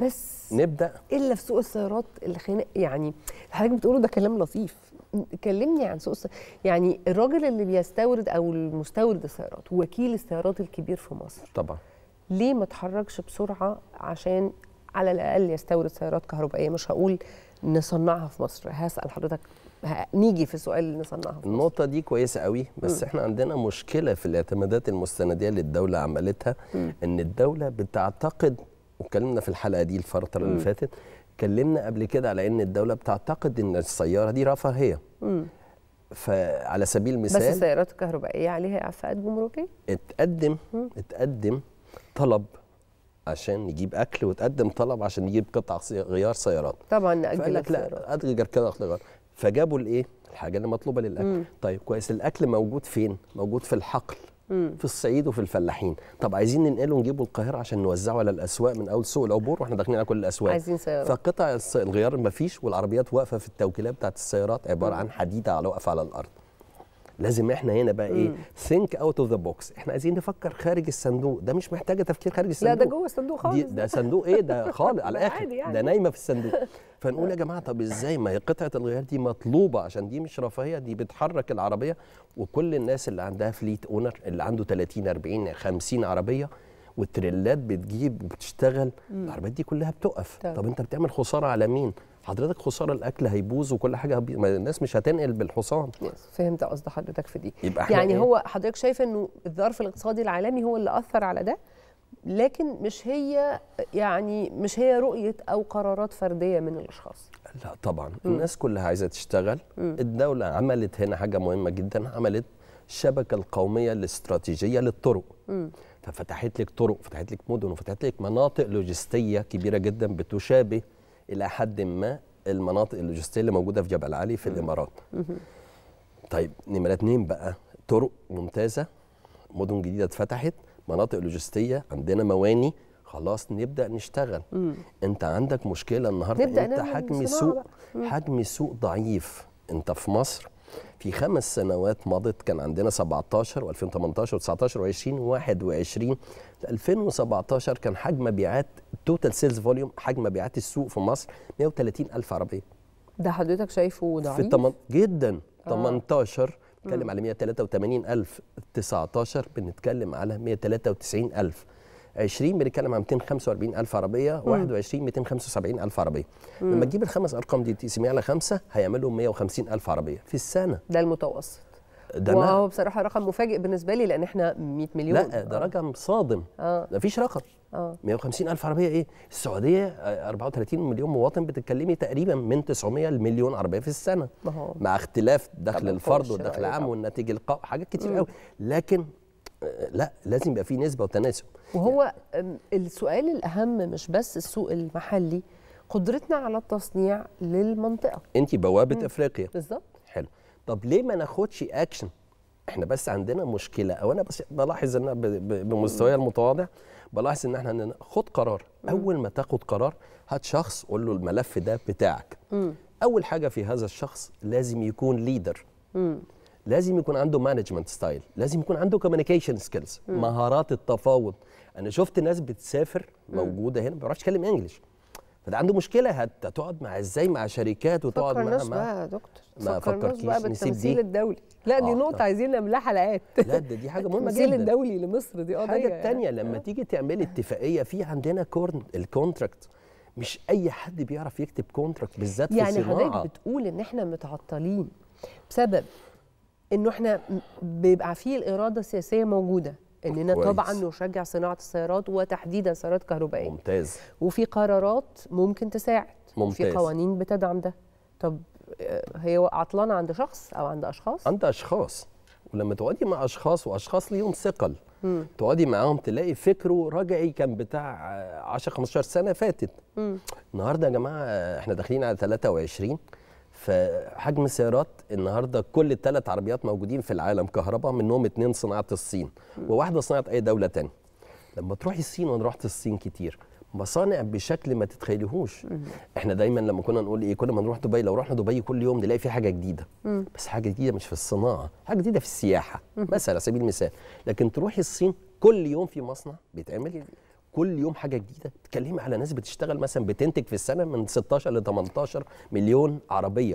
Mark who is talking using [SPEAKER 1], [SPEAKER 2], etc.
[SPEAKER 1] بس نبدا الا في سوق السيارات يعني اللي خانق يعني حضرتك بتقوله ده كلام لطيف كلمني عن سوق السيارات يعني الراجل اللي بيستورد او المستورد السيارات وكيل السيارات الكبير في مصر طبعا ليه ما اتحركش بسرعه عشان على الاقل يستورد سيارات كهربائيه مش هقول نصنعها في مصر هسال حضرتك نيجي في سؤال نصنعها
[SPEAKER 2] في مصر. النقطة دي كويسة قوي بس م. احنا عندنا مشكلة في الاعتمادات المستندية اللي الدولة عملتها م. ان الدولة بتعتقد اتكلمنا في الحلقه دي الفتره اللي فاتت اتكلمنا قبل كده على ان الدوله بتعتقد ان السياره دي رفاهيه فعلى سبيل المثال بس السيارات
[SPEAKER 1] الكهربائيه عليها اعفاءات جمركيه
[SPEAKER 2] اتقدم اتقدم طلب عشان نجيب اكل وتقدم طلب عشان نجيب قطع غيار سيارات طبعا ناجل لا اجل كده غيار فجابوا الايه الحاجه اللي مطلوبه للاكل مم. طيب كويس الاكل موجود فين موجود في الحقل في الصعيد وفي الفلاحين طب عايزين ننقله نجيبه القاهره عشان نوزعه على الاسواق من اول سوق العبور واحنا داخلين على كل الاسواق عايزين سيارات فقطع الغيار ما فيش والعربيات واقفه في التوكيلات بتاعت السيارات عباره عن حديده على واقفه على الارض لازم احنا هنا بقى ايه ثينك اوت اوف ذا بوكس احنا عايزين نفكر خارج الصندوق ده مش محتاجه تفكير خارج الصندوق لا ده جوه
[SPEAKER 1] الصندوق خالص ده
[SPEAKER 2] صندوق ايه ده خالص على الاخر يعني. ده نايمه في الصندوق فنقول يا جماعه طب ازاي ما هي قطعه الغيار دي مطلوبه عشان دي مش رفاهيه دي بتحرك العربيه وكل الناس اللي عندها فليت اونر اللي عنده 30 40 50 عربيه والتريلات بتجيب وبتشتغل العربيات دي كلها بتقف طب. طب انت بتعمل خساره على مين حضرتك خساره الاكل هيبوظ وكل حاجه هبي... ما الناس مش هتنقل بالحصان فهمت قصد حضرتك في دي يبقى يعني إيه؟ هو
[SPEAKER 1] حضرتك شايف انه الظرف الاقتصادي العالمي هو اللي اثر على ده لكن مش هي يعني مش هي رؤيه او قرارات فرديه من الاشخاص
[SPEAKER 2] لا طبعا م. الناس كلها عايزه تشتغل م. الدوله عملت هنا حاجه مهمه جدا عملت الشبكه القوميه الاستراتيجيه للطرق م. ففتحت لك طرق فتحت لك مدن وفتحت لك مناطق لوجستيه كبيره جدا بتشابه الى حد ما المناطق اللوجستيه اللي موجوده في جبل علي في م. الامارات م. طيب نمره اتنين بقى طرق ممتازه مدن جديده اتفتحت مناطق لوجستيه عندنا مواني خلاص نبدا نشتغل مم. انت عندك مشكله النهارده نبدأ انت حجم سوق حجم سوق ضعيف انت في مصر في خمس سنوات مضت كان عندنا 17 و2018 و19 و20 21 2017 كان حجم مبيعات توتال سيلز فوليوم حجم مبيعات السوق في مصر 130 الف عربيه
[SPEAKER 1] ده حضرتك شايفه ضعيف في التمن...
[SPEAKER 2] جدا آه. 18 بنتكلم على 183000 19 بنتكلم على 193000 20 بنتكلم عن 245 الف عربيه 21 275 الف عربيه مم. لما تجيب الخمس ارقام دي تقسميها على خمسه هيعملوا 150 الف عربيه في السنه ده المتوسط ده وهو
[SPEAKER 1] بصراحه رقم مفاجئ بالنسبه لي لان احنا 100
[SPEAKER 2] مليون لا ده آه. رقم صادم آه. مفيش رقم 150 آه. الف عربيه ايه السعوديه 34 آه، مليون مواطن بتتكلمي تقريبا من 900 لمليون عربيه في السنه مع اختلاف دخل الفرد والدخل العام والناتج القائم حاجات كتير قوي لكن آه، لا لازم يبقى في نسبه وتناسب
[SPEAKER 1] وهو يعني. السؤال الاهم مش بس السوق المحلي قدرتنا على التصنيع للمنطقه
[SPEAKER 2] انت بوابه مم. افريقيا بالظبط حلو طب ليه ما ناخدش اكشن احنا بس عندنا مشكله او انا بس بلاحظ ان بمستواي المتواضع بلاحظ ان احنا خد قرار اول ما تاخد قرار هات شخص قول له الملف ده بتاعك مم. اول حاجه في هذا الشخص لازم يكون ليدر لازم يكون عنده مانجمنت ستايل لازم يكون عنده كوميونيكيشن سكيلز مهارات التفاوض انا شفت ناس بتسافر موجوده هنا ما بيعرفش يتكلم انجلش فده عنده مشكله هت تقعد مع ازاي مع شركات وتقعد مع ما بقى يا دكتور ما فكرناش بقى بالتمثيل
[SPEAKER 1] الدولي لا دي آه نقطه آه. عايزين نعملها حلقات لا ده دي حاجه مهمه جدا التمثيل الدولي لمصر دي
[SPEAKER 2] قضيه آه، الحاجه الثانيه يعني. لما آه. تيجي تعملي اتفاقيه في عندنا كورن الكونتراكت مش اي حد بيعرف يكتب كونتراكت بالذات يعني في الصناعه يعني حضرتك
[SPEAKER 1] بتقول ان احنا متعطلين بسبب انه احنا بيبقى فيه الاراده السياسيه موجوده اننا كويس. طبعا نشجع صناعه السيارات وتحديدا سيارات كهربائيه ممتاز وفي قرارات ممكن تساعد ممتاز في قوانين بتدعم ده طب آه، هي عطلانه عند شخص
[SPEAKER 2] او عند اشخاص عند اشخاص ولما تقعدي مع اشخاص واشخاص ليهم ثقل تقعدي معاهم تلاقي فكره رجعي كان بتاع 10 15 سنه فاتت النهارده يا جماعه آه، احنا داخلين على 23 فحجم السيارات النهارده كل الثلاث عربيات موجودين في العالم كهرباء منهم اثنين صناعه الصين وواحده صناعه اي دوله ثانيه لما تروحي الصين وانا رحت الصين كتير مصانع بشكل ما تتخيلهوش احنا دايما لما كنا نقول ايه كل ما نروح دبي لو رحنا دبي كل يوم نلاقي في حاجه جديده بس حاجه جديده مش في الصناعه حاجه جديده في السياحه مثلا على سبيل المثال لكن تروحي الصين كل يوم في مصنع بيتعمل كل يوم حاجه جديده تكلمي على ناس بتشتغل مثلا بتنتج في السنه من 16 ل 18 مليون عربيه